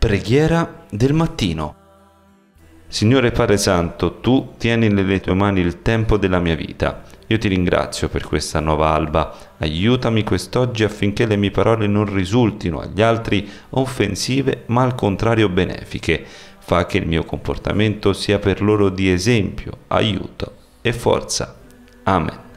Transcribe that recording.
Preghiera del mattino. Signore Padre Santo, tu tieni nelle tue mani il tempo della mia vita. Io ti ringrazio per questa nuova alba. Aiutami quest'oggi affinché le mie parole non risultino agli altri offensive, ma al contrario benefiche. Fa che il mio comportamento sia per loro di esempio, aiuto e forza. Amen.